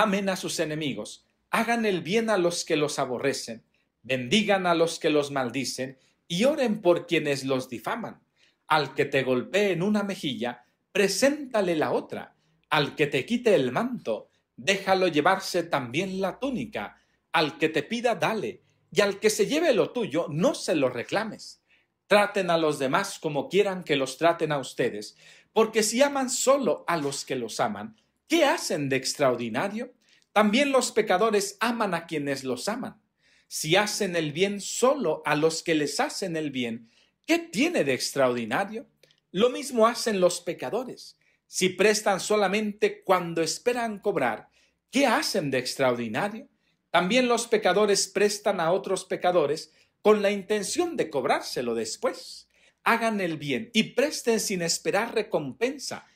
amen a sus enemigos, hagan el bien a los que los aborrecen, bendigan a los que los maldicen y oren por quienes los difaman. Al que te golpee en una mejilla, preséntale la otra. Al que te quite el manto, déjalo llevarse también la túnica. Al que te pida, dale. Y al que se lleve lo tuyo, no se lo reclames. Traten a los demás como quieran que los traten a ustedes, porque si aman solo a los que los aman, ¿Qué hacen de extraordinario? También los pecadores aman a quienes los aman. Si hacen el bien solo a los que les hacen el bien, ¿qué tiene de extraordinario? Lo mismo hacen los pecadores. Si prestan solamente cuando esperan cobrar, ¿qué hacen de extraordinario? También los pecadores prestan a otros pecadores con la intención de cobrárselo después. Hagan el bien y presten sin esperar recompensa